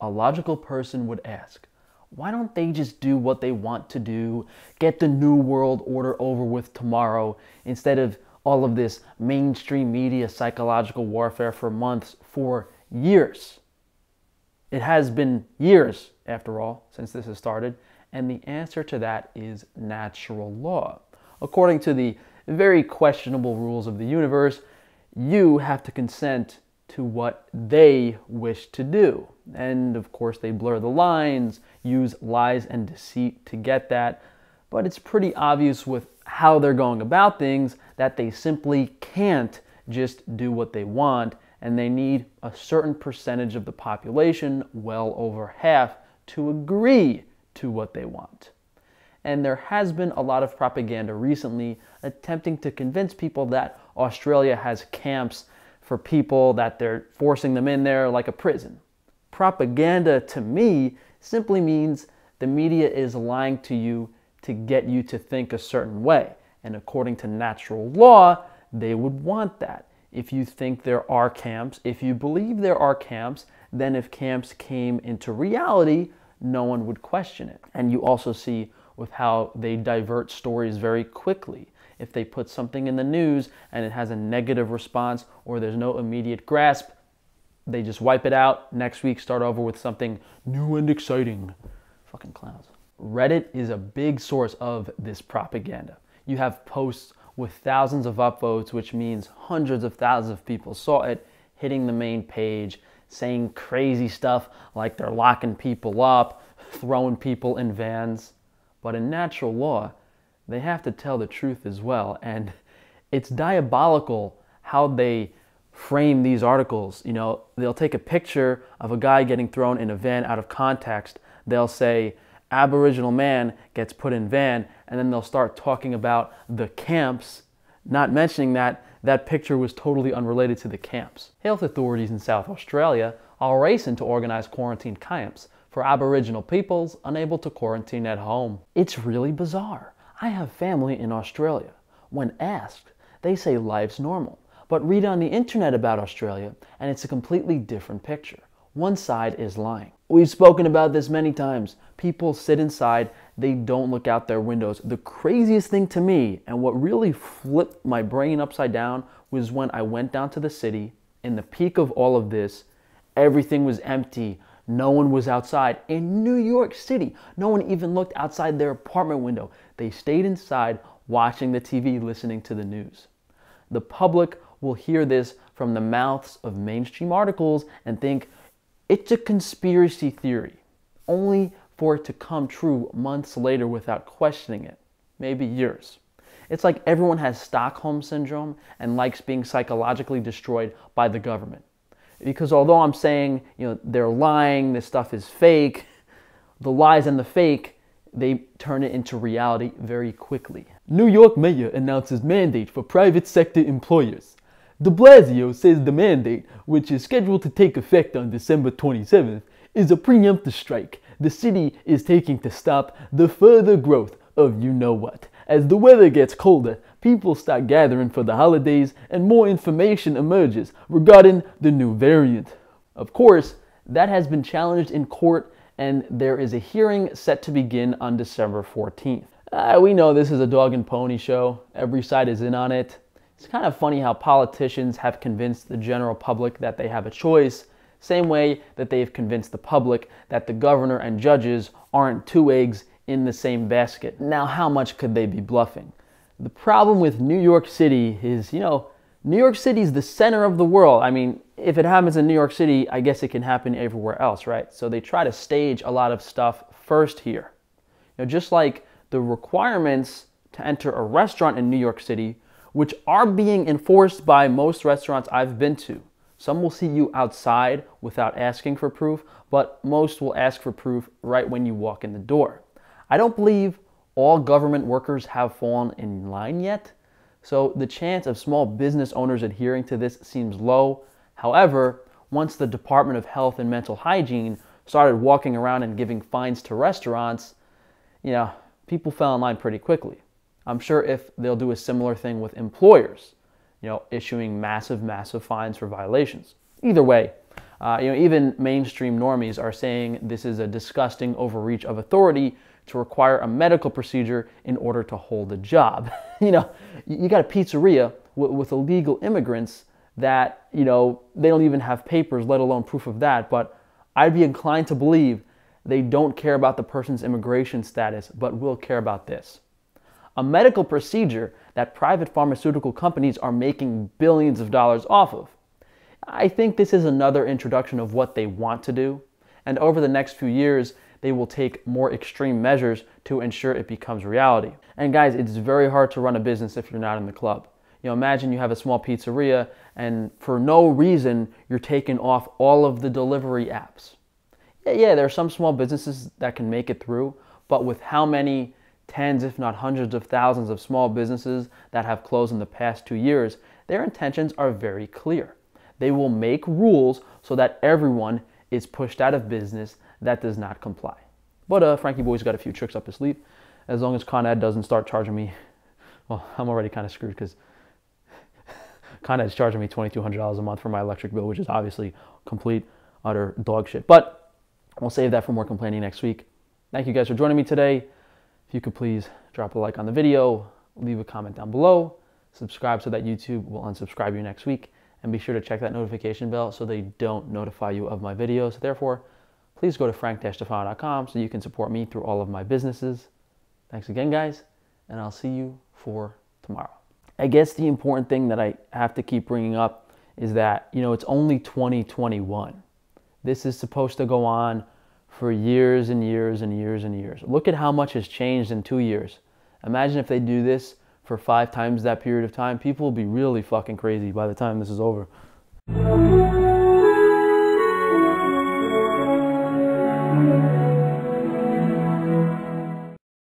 A logical person would ask, why don't they just do what they want to do, get the New World Order over with tomorrow, instead of all of this mainstream media psychological warfare for months, for years? It has been years, after all, since this has started, and the answer to that is natural law. According to the very questionable rules of the universe, you have to consent to what they wish to do. And of course, they blur the lines, use lies and deceit to get that. But it's pretty obvious with how they're going about things that they simply can't just do what they want, and they need a certain percentage of the population, well over half, to agree to what they want. And there has been a lot of propaganda recently attempting to convince people that Australia has camps for people that they're forcing them in there like a prison. Propaganda to me simply means the media is lying to you to get you to think a certain way. And according to natural law, they would want that. If you think there are camps, if you believe there are camps, then if camps came into reality, no one would question it. And you also see with how they divert stories very quickly. If they put something in the news and it has a negative response or there's no immediate grasp, they just wipe it out. Next week, start over with something new and exciting. Fucking clowns. Reddit is a big source of this propaganda. You have posts with thousands of upvotes, which means hundreds of thousands of people saw it hitting the main page, saying crazy stuff like they're locking people up, throwing people in vans. But in natural law, they have to tell the truth as well. And it's diabolical how they frame these articles. You know, they'll take a picture of a guy getting thrown in a van out of context. They'll say, Aboriginal man gets put in van, and then they'll start talking about the camps, not mentioning that that picture was totally unrelated to the camps. Health authorities in South Australia are racing to organise quarantine camps for Aboriginal peoples unable to quarantine at home. It's really bizarre. I have family in Australia. When asked, they say life's normal, but read on the internet about Australia and it's a completely different picture. One side is lying. We've spoken about this many times. People sit inside, they don't look out their windows. The craziest thing to me, and what really flipped my brain upside down, was when I went down to the city. In the peak of all of this, everything was empty. No one was outside. In New York City, no one even looked outside their apartment window. They stayed inside watching the TV, listening to the news. The public will hear this from the mouths of mainstream articles and think it's a conspiracy theory, only for it to come true months later without questioning it, maybe years. It's like everyone has Stockholm syndrome and likes being psychologically destroyed by the government. Because although I'm saying, you know, they're lying, this stuff is fake, the lies and the fake they turn it into reality very quickly. New York mayor announces mandate for private sector employers. De Blasio says the mandate, which is scheduled to take effect on December 27th, is a preemptive strike the city is taking to stop the further growth of you know what. As the weather gets colder, people start gathering for the holidays and more information emerges regarding the new variant. Of course, that has been challenged in court and there is a hearing set to begin on December 14th. Uh, we know this is a dog and pony show. Every side is in on it. It's kind of funny how politicians have convinced the general public that they have a choice, same way that they've convinced the public that the governor and judges aren't two eggs in the same basket. Now, how much could they be bluffing? The problem with New York City is, you know, New York City is the center of the world. I mean, if it happens in New York City, I guess it can happen everywhere else, right? So they try to stage a lot of stuff first here. You know, just like the requirements to enter a restaurant in New York City, which are being enforced by most restaurants I've been to. Some will see you outside without asking for proof, but most will ask for proof right when you walk in the door. I don't believe all government workers have fallen in line yet, so the chance of small business owners adhering to this seems low However, once the Department of Health and Mental Hygiene started walking around and giving fines to restaurants, you know, people fell in line pretty quickly. I'm sure if they'll do a similar thing with employers, you know, issuing massive, massive fines for violations. Either way, uh, you know, even mainstream normies are saying this is a disgusting overreach of authority to require a medical procedure in order to hold a job. you know, you got a pizzeria with, with illegal immigrants that, you know, they don't even have papers, let alone proof of that. But I'd be inclined to believe they don't care about the person's immigration status, but will care about this. A medical procedure that private pharmaceutical companies are making billions of dollars off of. I think this is another introduction of what they want to do, and over the next few years, they will take more extreme measures to ensure it becomes reality. And guys, it's very hard to run a business if you're not in the club. You know, imagine you have a small pizzeria and for no reason you're taking off all of the delivery apps. Yeah, yeah, there are some small businesses that can make it through, but with how many tens, if not hundreds of thousands of small businesses that have closed in the past two years, their intentions are very clear. They will make rules so that everyone is pushed out of business that does not comply. But uh, Frankie Boy's got a few tricks up his sleeve. As long as Con Ed doesn't start charging me, well, I'm already kind of screwed because of is charging me $2,200 a month for my electric bill, which is obviously complete, utter dog shit. But we'll save that for more complaining next week. Thank you guys for joining me today. If you could please drop a like on the video, leave a comment down below, subscribe so that YouTube will unsubscribe you next week, and be sure to check that notification bell so they don't notify you of my videos. Therefore, please go to frank-stefano.com so you can support me through all of my businesses. Thanks again, guys, and I'll see you for tomorrow. I guess the important thing that I have to keep bringing up is that, you know, it's only 2021. This is supposed to go on for years and years and years and years. Look at how much has changed in two years. Imagine if they do this for five times that period of time. People will be really fucking crazy by the time this is over.